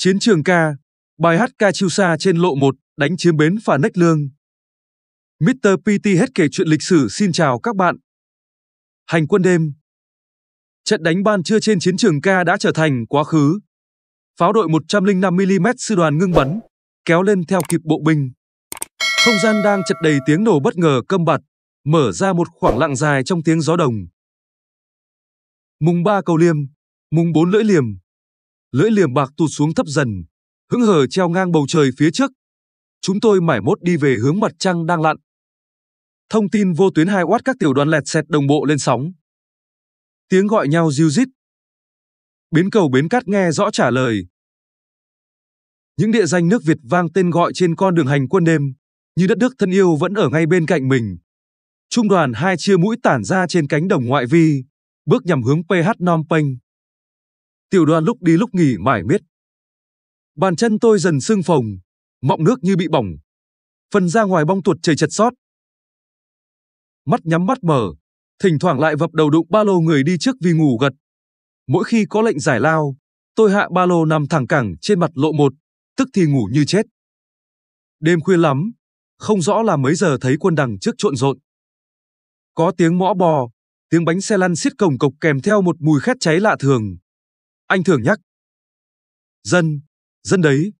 Chiến trường ca, bài hát ca chiêu xa trên lộ 1, đánh chiếm bến phà nách lương. Mr. PT hết kể chuyện lịch sử xin chào các bạn. Hành quân đêm Trận đánh ban trưa trên chiến trường ca đã trở thành quá khứ. Pháo đội 105mm sư đoàn ngưng bắn, kéo lên theo kịp bộ binh. Không gian đang chật đầy tiếng nổ bất ngờ câm bặt, mở ra một khoảng lặng dài trong tiếng gió đồng. Mùng 3 cầu liêm, mùng 4 lưỡi liềm, lưỡi liềm bạc tụt xuống thấp dần, hững hờ treo ngang bầu trời phía trước. Chúng tôi mải mốt đi về hướng mặt trăng đang lặn. Thông tin vô tuyến 2W các tiểu đoàn lẹt xẹt đồng bộ lên sóng. Tiếng gọi nhau riu rít. Bến cầu bến cát nghe rõ trả lời. Những địa danh nước Việt vang tên gọi trên con đường hành quân đêm, như đất nước thân yêu vẫn ở ngay bên cạnh mình. Trung đoàn hai chia mũi tản ra trên cánh đồng ngoại vi, bước nhằm hướng PH Phnom Penh. Tiểu đoàn lúc đi lúc nghỉ mải miết. Bàn chân tôi dần sưng phồng, mọng nước như bị bỏng. Phần da ngoài bong tuột chảy chật sót. Mắt nhắm mắt mở, thỉnh thoảng lại vập đầu đụng ba lô người đi trước vì ngủ gật. Mỗi khi có lệnh giải lao, tôi hạ ba lô nằm thẳng cẳng trên mặt lộ một, tức thì ngủ như chết. Đêm khuya lắm, không rõ là mấy giờ thấy quân đằng trước trộn rộn. Có tiếng mõ bò, tiếng bánh xe lăn xiết cổng cộc kèm theo một mùi khét cháy lạ thường. Anh thường nhắc. Dân, dân đấy.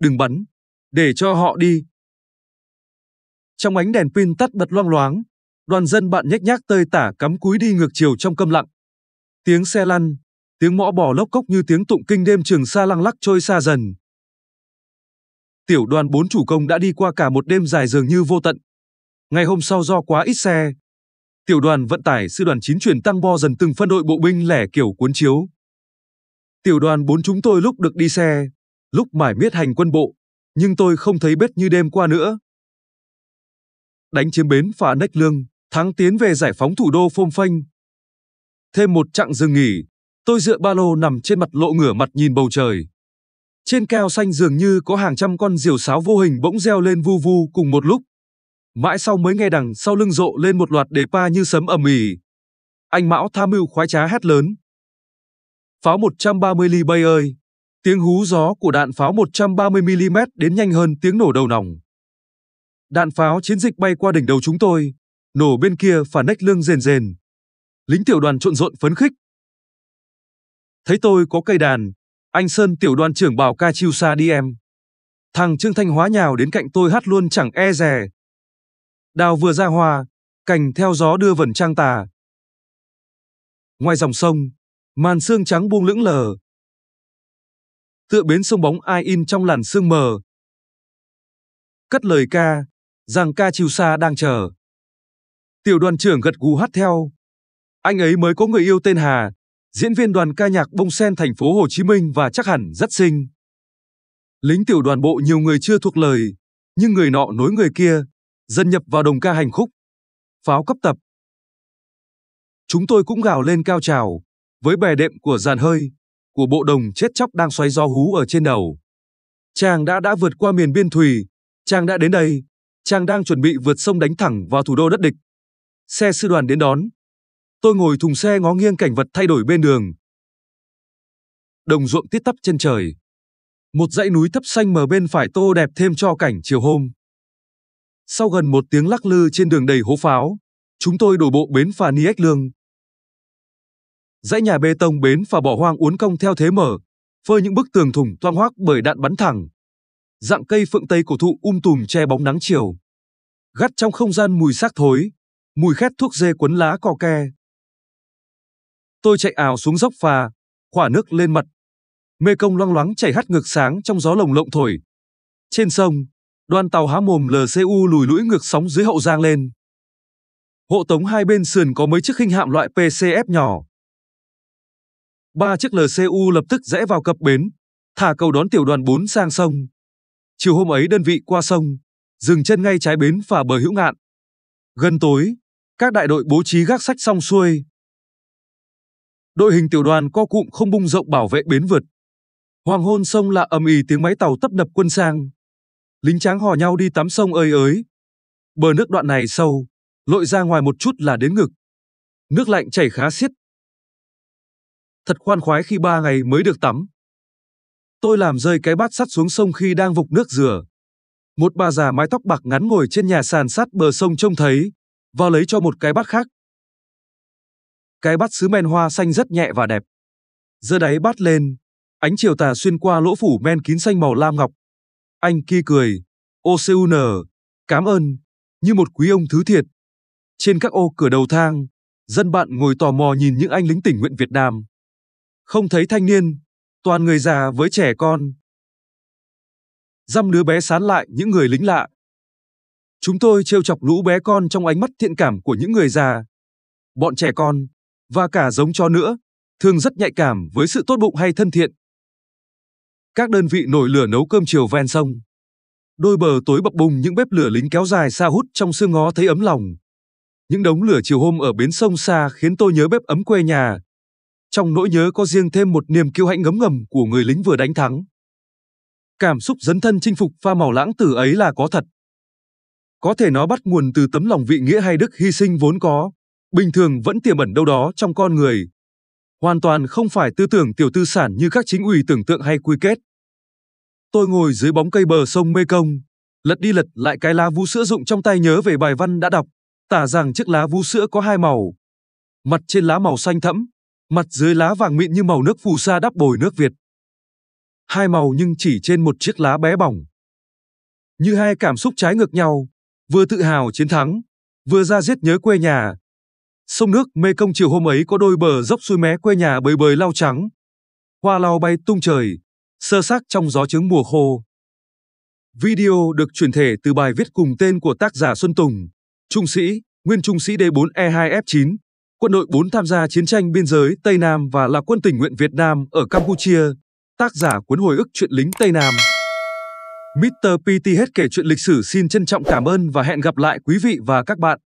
Đừng bắn, để cho họ đi. Trong ánh đèn pin tắt bật loang loáng, đoàn dân bạn nhếch nhác tơi tả cắm cúi đi ngược chiều trong câm lặng. Tiếng xe lăn, tiếng mõ bò lốc cốc như tiếng tụng kinh đêm trường xa lăng lắc trôi xa dần. Tiểu đoàn bốn chủ công đã đi qua cả một đêm dài dường như vô tận. Ngày hôm sau do quá ít xe, tiểu đoàn vận tải sư đoàn 9 chuyển tăng bo dần từng phân đội bộ binh lẻ kiểu cuốn chiếu, Tiểu đoàn bốn chúng tôi lúc được đi xe, lúc mải miết hành quân bộ, nhưng tôi không thấy bết như đêm qua nữa. Đánh chiếm bến phà Nách Lương, thắng tiến về giải phóng thủ đô phôm phanh. Thêm một chặng dừng nghỉ, tôi dựa ba lô nằm trên mặt lộ ngửa mặt nhìn bầu trời. Trên cao xanh dường như có hàng trăm con diều sáo vô hình bỗng reo lên vu vu cùng một lúc. Mãi sau mới nghe đằng sau lưng rộ lên một loạt đề pa như sấm ầm ỉ. Anh Mão tham mưu khoái trá hét lớn. Pháo 130 ly bay ơi! Tiếng hú gió của đạn pháo 130mm đến nhanh hơn tiếng nổ đầu nòng. Đạn pháo chiến dịch bay qua đỉnh đầu chúng tôi, nổ bên kia phản nách lương rền rền. Lính tiểu đoàn trộn rộn phấn khích. Thấy tôi có cây đàn, anh Sơn tiểu đoàn trưởng bảo ca chiêu xa đi em. Thằng Trương Thanh Hóa nhào đến cạnh tôi hát luôn chẳng e rè. Đào vừa ra hoa, cành theo gió đưa vần trang tà. Ngoài dòng sông, màn xương trắng buông lững lờ. Tựa bến sông bóng ai in trong làn sương mờ. Cất lời ca, rằng ca chiều xa đang chờ. Tiểu đoàn trưởng gật gù hát theo. Anh ấy mới có người yêu tên Hà, diễn viên đoàn ca nhạc Bông Sen thành phố Hồ Chí Minh và chắc hẳn rất xinh. Lính tiểu đoàn bộ nhiều người chưa thuộc lời, nhưng người nọ nối người kia, dần nhập vào đồng ca hành khúc. Pháo cấp tập. Chúng tôi cũng gào lên cao trào với bè đệm của dàn hơi, của bộ đồng chết chóc đang xoáy do hú ở trên đầu. Chàng đã đã vượt qua miền biên thùy, chàng đã đến đây, chàng đang chuẩn bị vượt sông đánh thẳng vào thủ đô đất địch. Xe sư đoàn đến đón. Tôi ngồi thùng xe ngó nghiêng cảnh vật thay đổi bên đường. Đồng ruộng tít tắp trên trời. Một dãy núi thấp xanh mờ bên phải tô đẹp thêm cho cảnh chiều hôm. Sau gần một tiếng lắc lư trên đường đầy hố pháo, chúng tôi đổ bộ bến phà Niếc Lương, dãy nhà bê tông bến phà bỏ hoang uốn cong theo thế mở, phơi những bức tường thủng toang hoác bởi đạn bắn thẳng. Dạng cây phượng tây cổ thụ um tùm che bóng nắng chiều. Gắt trong không gian mùi xác thối, mùi khét thuốc dê quấn lá co ke. Tôi chạy ảo xuống dốc phà, khỏa nước lên mặt. Mê công loang loáng chảy hắt ngược sáng trong gió lồng lộng thổi. Trên sông, đoàn tàu há mồm LCU lùi lũi ngược sóng dưới hậu giang lên. Hộ tống hai bên sườn có mấy chiếc khinh hạm loại PCF nhỏ, Ba chiếc LCU lập tức rẽ vào cập bến, thả cầu đón tiểu đoàn 4 sang sông. Chiều hôm ấy đơn vị qua sông, dừng chân ngay trái bến và bờ hữu ngạn. Gần tối, các đại đội bố trí gác sách xong xuôi. Đội hình tiểu đoàn co cụm không bung rộng bảo vệ bến vượt. Hoàng hôn sông là ầm ì tiếng máy tàu tấp nập quân sang. Lính tráng hò nhau đi tắm sông ơi ới. Bờ nước đoạn này sâu, lội ra ngoài một chút là đến ngực. Nước lạnh chảy khá xiết thật khoan khoái khi ba ngày mới được tắm. Tôi làm rơi cái bát sắt xuống sông khi đang vục nước rửa. Một bà già mái tóc bạc ngắn ngồi trên nhà sàn sắt bờ sông trông thấy, vào lấy cho một cái bát khác. Cái bát sứ men hoa xanh rất nhẹ và đẹp. Giờ đáy bát lên, ánh chiều tà xuyên qua lỗ phủ men kín xanh màu lam ngọc. Anh kia cười, ô OCUN, cám ơn, như một quý ông thứ thiệt. Trên các ô cửa đầu thang, dân bạn ngồi tò mò nhìn những anh lính tỉnh nguyện Việt Nam. Không thấy thanh niên, toàn người già với trẻ con. Dăm đứa bé sán lại những người lính lạ. Chúng tôi trêu chọc lũ bé con trong ánh mắt thiện cảm của những người già. Bọn trẻ con, và cả giống chó nữa, thường rất nhạy cảm với sự tốt bụng hay thân thiện. Các đơn vị nổi lửa nấu cơm chiều ven sông. Đôi bờ tối bập bùng những bếp lửa lính kéo dài xa hút trong sương ngó thấy ấm lòng. Những đống lửa chiều hôm ở bến sông xa khiến tôi nhớ bếp ấm quê nhà, trong nỗi nhớ có riêng thêm một niềm kiêu hãnh ngấm ngầm của người lính vừa đánh thắng. Cảm xúc dấn thân chinh phục pha màu lãng tử ấy là có thật. Có thể nó bắt nguồn từ tấm lòng vị nghĩa hay đức hy sinh vốn có, bình thường vẫn tiềm ẩn đâu đó trong con người. Hoàn toàn không phải tư tưởng tiểu tư sản như các chính ủy tưởng tượng hay quy kết. Tôi ngồi dưới bóng cây bờ sông Mê Công, lật đi lật lại cái lá vú sữa dụng trong tay nhớ về bài văn đã đọc, tả rằng chiếc lá vú sữa có hai màu. Mặt trên lá màu xanh thẫm, Mặt dưới lá vàng mịn như màu nước phù sa đắp bồi nước Việt. Hai màu nhưng chỉ trên một chiếc lá bé bỏng. Như hai cảm xúc trái ngược nhau, vừa tự hào chiến thắng, vừa ra giết nhớ quê nhà. Sông nước Mê Công chiều hôm ấy có đôi bờ dốc xuôi mé quê nhà bơi bơi lau trắng. Hoa lau bay tung trời, sơ xác trong gió trứng mùa khô. Video được chuyển thể từ bài viết cùng tên của tác giả Xuân Tùng, trung sĩ, nguyên trung sĩ D4E2F9. Quân đội 4 tham gia chiến tranh biên giới Tây Nam và là quân tình nguyện Việt Nam ở Campuchia. Tác giả cuốn hồi ức chuyện lính Tây Nam. Mr. PT hết kể chuyện lịch sử xin trân trọng cảm ơn và hẹn gặp lại quý vị và các bạn.